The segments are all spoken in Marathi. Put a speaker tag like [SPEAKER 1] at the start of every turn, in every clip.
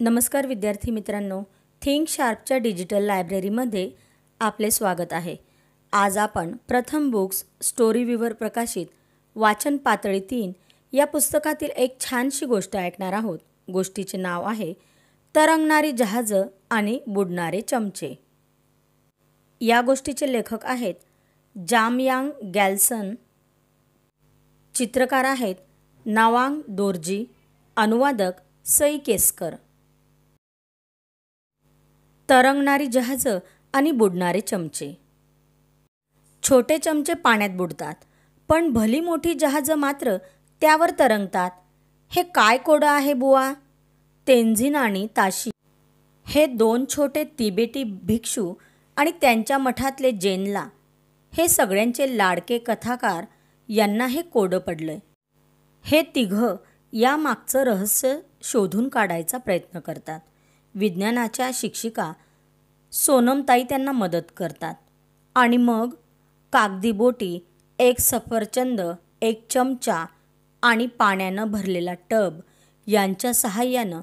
[SPEAKER 1] नमस्कार विद्यार्थी मित्रांनो थिंक शार्पच्या डिजिटल लायब्ररीमध्ये आपले स्वागत आहे आज आपण प्रथम बुक्स स्टोरी स्टोरीव्ह्यूवर प्रकाशित वाचन पातळी तीन या पुस्तकातील एक छानशी गोष्ट ऐकणार आहोत गोष्टीचे नाव आहे तरंगणारी जहाजं आणि बुडणारे चमचे या गोष्टीचे लेखक आहेत जामयांग गॅल्सन चित्रकार आहेत नावांग दोर्जी अनुवादक सई केसकर तरंगणारी जहाजं आणि बुडणारे चमचे छोटे चमचे पाण्यात बुडतात पण भली मोठी जहाजं मात्र त्यावर तरंगतात हे काय कोडं आहे बुवा तेंझिन आणि ताशी हे दोन छोटे तिबेटी भिक्षू आणि त्यांच्या मठातले जेनला हे सगळ्यांचे लाडके कथाकार यांना हे कोडं पडलंय हे तिघं यामागचं रहस्य शोधून काढायचा प्रयत्न करतात विज्ञानाच्या शिक्षिका सोनमताई त्यांना मदत करतात आणि मग कागदी बोटी एक सफरचंद एक चमचा आणि पाण्यानं भरलेला टब यांच्या सहाय्यानं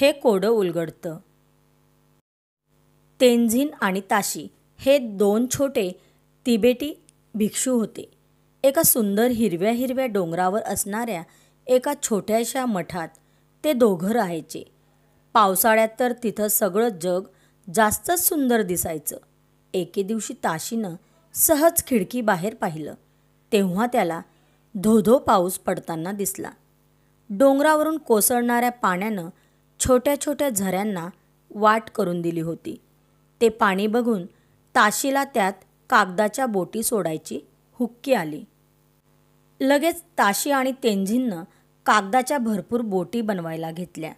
[SPEAKER 1] हे कोडं उलगडतं तेंझिन आणि ताशी हे दोन छोटे तिबेटी भिक्षू होते एका सुंदर हिरव्या हिरव्या डोंगरावर असणाऱ्या एका छोट्याशा मठात ते दोघं राहायचे पावसाळ्यात तर तिथं सगळं जग जास्तच सुंदर दिसायचं एके दिवशी ताशीनं सहज खिडकी बाहेर पाहिलं तेव्हा त्याला धोधो पाऊस पडताना दिसला डोंगरावरून कोसळणाऱ्या पाण्यानं छोट्या छोट्या झऱ्यांना वाट करून दिली होती ते पाणी बघून ताशीला त्यात कागदाच्या बोटी सोडायची हुक्की आली लगेच ताशी आणि तेंझींनं कागदाच्या भरपूर बोटी बनवायला घेतल्या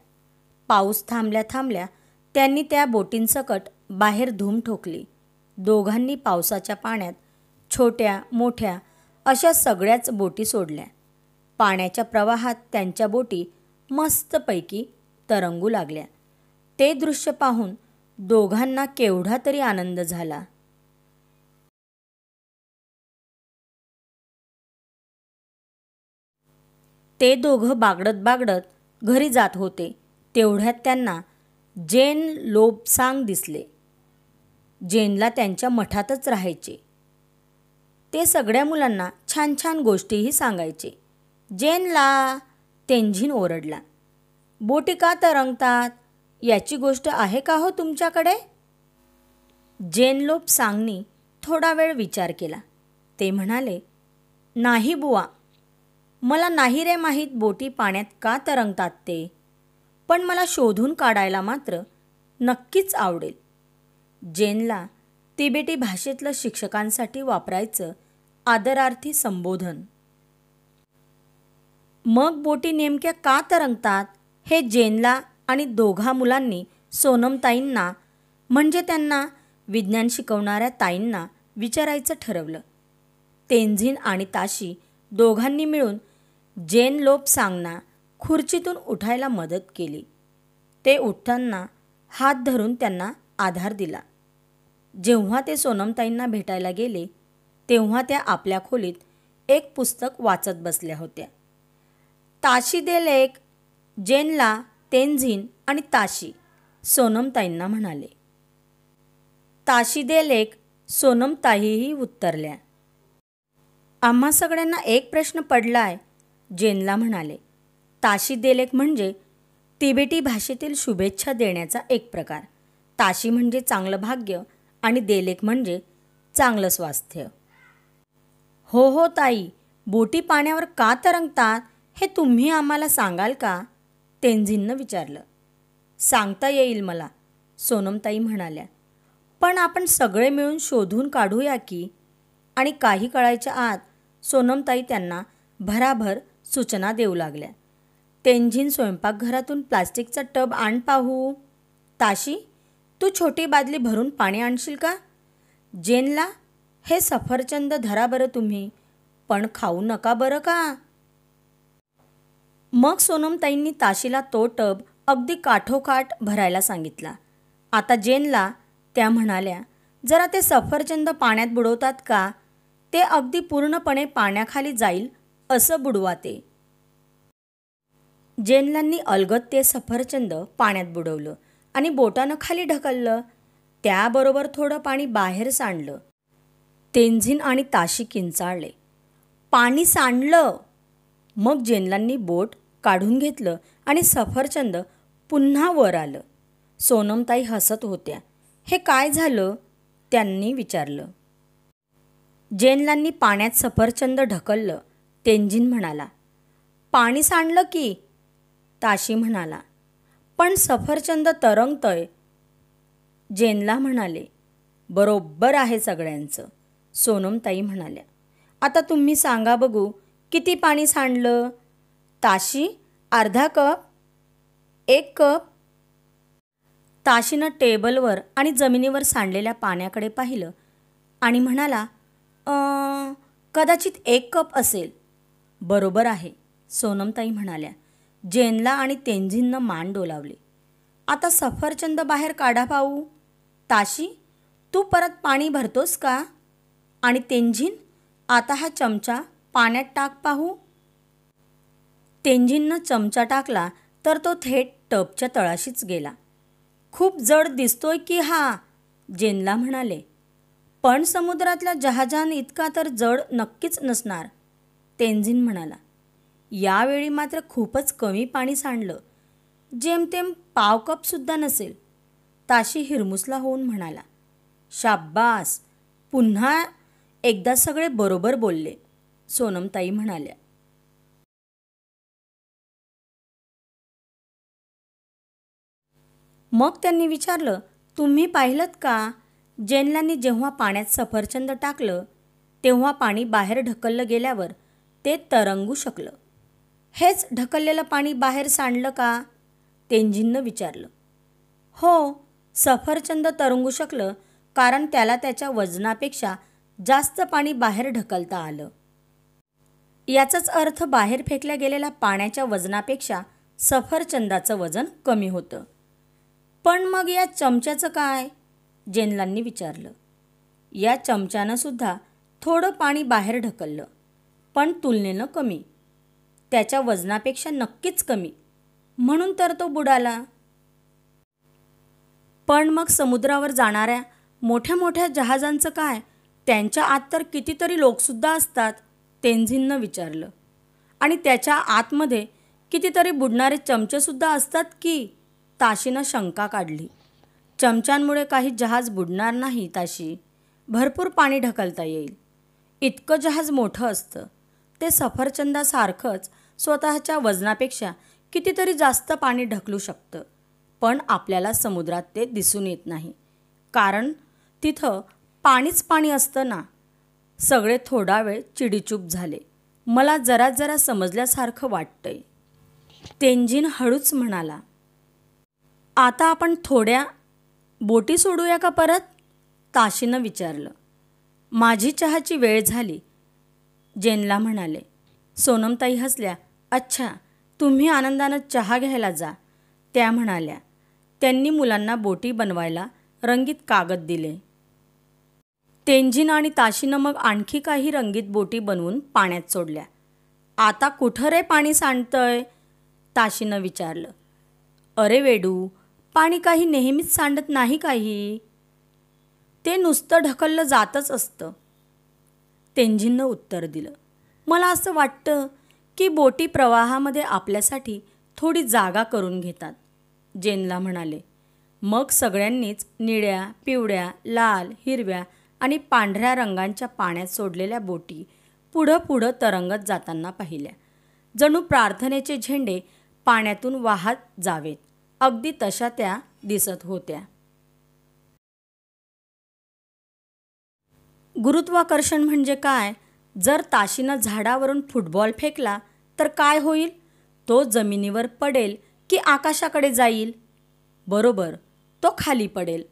[SPEAKER 1] पाऊस थांबल्या थांबल्या त्यांनी त्या बोटींसकट बाहेर धूम ठोकली दोघांनी पावसाच्या पाण्यात छोट्या मोठ्या अशा सगळ्याच बोटी सोडल्या पाण्याच्या प्रवाहात त्यांच्या बोटी मस्तपैकी तरंगू लागल्या ते दृश्य पाहून दोघांना केवढा तरी आनंद झाला ते दोघं बागडत बागडत घरी जात होते तेवढ्यात त्यांना जेन लोबसांग दिसले जेनला त्यांच्या मठातच राहायचे ते सगळ्या मुलांना छान छान गोष्टीही सांगायचे जेनला तेंझिन ओरडला बोटी का तरंगतात याची गोष्ट आहे का हो तुमच्याकडे लोप सांगनी थोडा वेळ विचार केला ते म्हणाले नाही बुवा मला नाही रे माहीत बोटी पाण्यात का तरंगतात ते पण मला शोधून काढायला मात्र नक्कीच आवडेल जेनला तिबेटी भाषेतलं शिक्षकांसाठी वापरायचं आदरार्थी संबोधन मग बोटी नेमक्या का तरंगतात हे जेनला आणि दोघा मुलांनी सोनमताईंना म्हणजे त्यांना विज्ञान शिकवणाऱ्या ताईंना विचारायचं ठरवलं तेंझिन आणि ताशी दोघांनी मिळून जेन लोप सांगना खुर्चीतून उठायला मदत केली ते उठताना हात धरून त्यांना आधार दिला जेव्हा ते सोनमताईंना भेटायला गेले तेव्हा त्या आपल्या खोलीत एक पुस्तक वाचत बसल्या होत्या ताशी दे लेख जेनला तेनझिन आणि ताशी सोनमताईंना म्हणाले ताशी दे लेख सोनमताईही उत्तरल्या आम्हा सगळ्यांना एक प्रश्न पडलाय जेनला म्हणाले ताशी देलेक म्हणजे तिबेटी भाषेतील शुभेच्छा देण्याचा एक प्रकार ताशी म्हणजे चांगलं भाग्य आणि देलेक म्हणजे चांगलं स्वास्थ्य हो हो ताई बोटी पाण्यावर का तरंगतात हे तुम्ही आम्हाला सांगाल का तेंझींनं विचारलं सांगता येईल मला सोनमताई म्हणाल्या पण आपण सगळे मिळून शोधून काढूया की आणि काही कळायच्या आत सोनमताई त्यांना भराभर सूचना देऊ लागल्या तेंझिन स्वयंपाकघरातून प्लास्टिकचा टब आण पाहू ताशी तू छोटी बादली भरून पाणी आणशील का जेनला हे सफरचंद धरा बरं तुम्ही पण खाऊ नका बरं का मग सोनमताईंनी ताशीला तो टब अगदी काठोकाठ भरायला सांगितला आता जेनला त्या म्हणाल्या जरा ते सफरचंद पाण्यात बुडवतात का ते अगदी पूर्णपणे पाण्याखाली जाईल असं बुडवाते जेनलांनी अलगत ते सफरचंद पाण्यात बुडवलं आणि बोटानं खाली ढकललं त्याबरोबर थोडं पाणी बाहेर सांडलं तेंझिन आणि ताशी किंचाळले पाणी सांडलं मग जेनलांनी बोट काढून घेतलं आणि सफरचंद पुन्हा वर आलं सोनमताई हसत होत्या हे काय झालं त्यांनी विचारलं जेनलांनी पाण्यात सफरचंद ढकललं तेंजिन म्हणाला पाणी सांडलं की ताशी म्हणाला पण सफरचंद तरंगतय जेनला म्हणाले बरोबर आहे सगळ्यांचं सोनमताई म्हणाल्या आता तुम्ही सांगा बघू किती पाणी सांडलं ताशी अर्धा कप एक कप ताशीनं टेबलवर आणि जमिनीवर सांडलेल्या पाण्याकडे पाहिलं आणि म्हणाला कदाचित एक कप असेल बरोबर आहे सोनमताई म्हणाल्या जेनला आणि तेंझिननं मान डोलावले आता सफरचंद बाहेर काढा पाहू ताशी तू परत पाणी भरतोस का आणि तेंझिन आता हा चमचा पाण्यात टाक पाहू तेंझिननं चमचा टाकला तर तो थेट टपच्या तळाशीच गेला खूप जड दिसतोय की हा जेनला म्हणाले पण समुद्रातल्या जहाजान इतका तर जड नक्कीच नसणार तेंझिन म्हणाला यावेळी मात्र खूपच कमी पाणी सांडलं जेमतेम पाव सुद्धा नसेल ताशी हिरमुसला होऊन म्हणाला शाब्बास पुन्हा एकदा सगळे बरोबर बोलले सोनमताई म्हणाल्या मग त्यांनी विचारलं तुम्ही पाहिलं का जेनलांनी जेव्हा पाण्यात सफरचंद टाकलं तेव्हा पाणी बाहेर ढकललं गेल्यावर ते तरंगू शकलं हेच ढकललेलं पाणी बाहेर सांडलं का तेंजिननं विचारलं हो सफरचंद तरंगू शकलं कारण त्याला त्याच्या वजनापेक्षा जास्त पाणी बाहेर ढकलता आलं याचाच अर्थ बाहेर फेकल्या गेलेल्या पाण्याच्या वजनापेक्षा सफरचंदाचं वजन कमी होतं पण मग या चमच्याचं काय जेनलांनी विचारलं या चमच्यानं सुद्धा थोडं पाणी बाहेर ढकललं पण तुलनेनं कमी त्याच्या वजनापेक्षा नक्कीच कमी म्हणून तर तो बुडाला पण मग समुद्रावर जाणाऱ्या मोठ्या मोठ्या जहाजांचं काय त्यांच्या आत तर कितीतरी लोकसुद्धा असतात तेंझींनं विचारलं आणि त्याच्या आतमध्ये कितीतरी बुडणारे चमचेसुद्धा असतात की ताशीनं शंका काढली चमच्यांमुळे काही जहाज बुडणार नाही ताशी भरपूर पाणी ढकलता येईल इतकं जहाज मोठं असतं ते सफरचंदासारखंच स्वतःच्या वजनापेक्षा कितीतरी जास्त पाणी ढकलू शकतं पण आपल्याला समुद्रात ते दिसून येत नाही कारण तिथं पाणीच पाणी असतं ना सगळे थोडा वेळ चिडीचूप झाले मला जरा जरा समजल्यासारखं वाटतंय तेंजिन हळूच म्हणाला आता आपण थोड्या बोटी सोडूया का परत ताशीनं विचारलं माझी चहाची वेळ झाली जेनला म्हणाले सोनमताई हसल्या अच्छा तुम्ही आनंदानं चहा घ्यायला जा त्या म्हणाल्या त्यांनी मुलांना बोटी बनवायला रंगीत कागद दिले तेंजिन आणि ताशीनं मग आणखी काही रंगीत बोटी बनवून पाण्यात सोडल्या आता कुठं रे पाणी सांडतंय ताशीनं विचारलं अरे वेडू पाणी काही नेहमीच सांडत नाही काही ते नुसतं ढकललं जातच असतं तेंजिननं उत्तर दिलं मला असं वाटतं की बोटी प्रवाहामध्ये आपल्यासाठी थोडी जागा करून घेतात जेनला म्हणाले मग सगळ्यांनीच निळ्या पिवळ्या लाल हिरव्या आणि पांढऱ्या रंगांच्या पाण्यात सोडलेल्या बोटी पुढं पुढं तरंगत जाताना पाहिल्या जणू प्रार्थनेचे झेंडे पाण्यातून वाहत जावेत अगदी तशा त्या दिसत होत्या गुरुत्वाकर्षण म्हणजे काय जर ताशीनं झाडावरून फुटबॉल फेकला तर काय होईल तो जमिनीवर पडेल की आकाशाकडे जाईल बरोबर तो खाली पडेल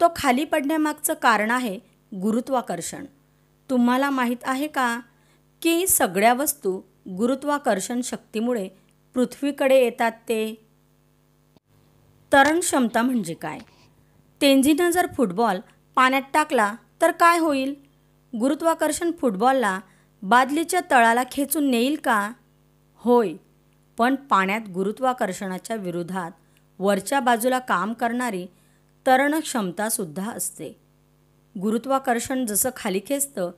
[SPEAKER 1] तो खाली पडण्यामागचं कारण आहे गुरुत्वाकर्षण तुम्हाला माहीत आहे का की सगळ्या वस्तू गुरुत्वाकर्षण शक्तीमुळे पृथ्वीकडे येतात ते तरण क्षमता म्हणजे काय तेंझीनं जर फुटबॉल पाण्यात टाकला तर काय होईल गुरुत्वाकर्षण फुटबॉलला बादलीच्या तळाला खेचून नेईल का होय पण पाण्यात गुरुत्वाकर्षणाच्या विरोधात वरच्या बाजूला काम करणारी तरण क्षमतासुद्धा असते गुरुत्वाकर्षण जसं खाली खेचतं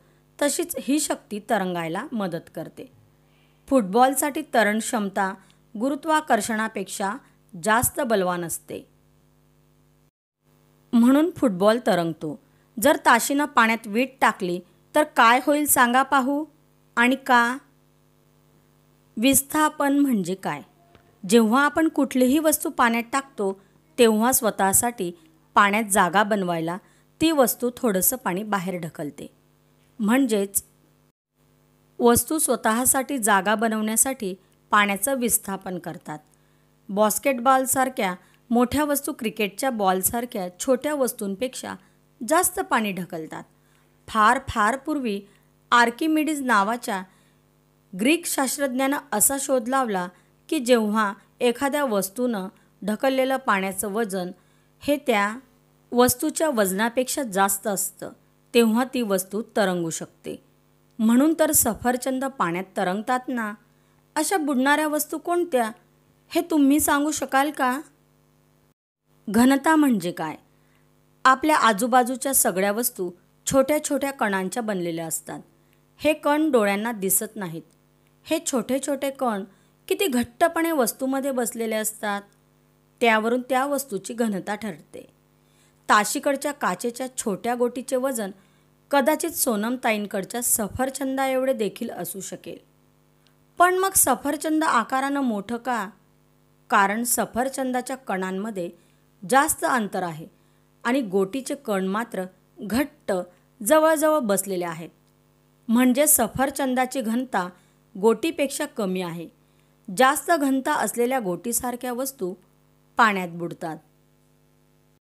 [SPEAKER 1] तशीच ही शक्ती तरंगायला मदत करते फुटबॉलसाठी तरण क्षमता गुरुत्वाकर्षणापेक्षा जास्त बलवान असते म्हणून फुटबॉल तरंगतो जर ताशीनं पाण्यात वीट टाकली तर काय होईल सांगा पाहू आणि का विस्थापन म्हणजे काय जेव्हा आपण कुठलीही वस्तू पाण्यात टाकतो तेव्हा स्वतःसाठी पाण्यात जागा बनवायला ती वस्तू थोडंसं पाणी बाहेर ढकलते म्हणजेच वस्तू स्वतःसाठी जागा बनवण्यासाठी पाण्याचं विस्थापन करतात बॉस्केटबॉलसारख्या मोठ्या वस्तू क्रिकेटच्या बॉलसारख्या छोट्या वस्तूंपेक्षा जास्त पाणी ढकलतात फार फार पूर्वी आर्किमिडीज नावाच्या ग्रीक शास्त्रज्ञानं असा शोध लावला की जेव्हा एखाद्या वस्तूनं ढकललेलं पाण्याचं वजन हे त्या वस्तूच्या वजनापेक्षा जास्त असतं तेव्हा ती वस्तू तरंगू शकते म्हणून तर सफरचंद पाण्यात तरंगतात ना अशा बुडणाऱ्या वस्तू कोणत्या हे तुम्ही सांगू शकाल का घनता म्हणजे काय आपल्या आजूबाजूच्या सगळ्या वस्तू छोट्या छोट्या कणांच्या बनलेल्या असतात हे कण डोळ्यांना दिसत नाहीत हे छोटे छोटे कण किती घट्टपणे वस्तूमध्ये बसलेले असतात त्यावरून त्या वस्तूची घनता ठरते ताशीकडच्या काचेच्या छोट्या गोटीचे वजन कदाचित सोनमताईंकडच्या सफरचंदा एवढे देखील असू शकेल पण मग सफरचंद आकारानं मोठं का कारण सफरचंदाच्या कणांमध्ये जास्त अंतर आहे आणि गोटीचे कण मात्र घट्ट जवळजवळ बसलेले आहेत म्हणजे सफरचंदाची घनता गोटीपेक्षा कमी आहे जास्त घनता असलेल्या गोटीसारख्या वस्तू पाण्यात बुडतात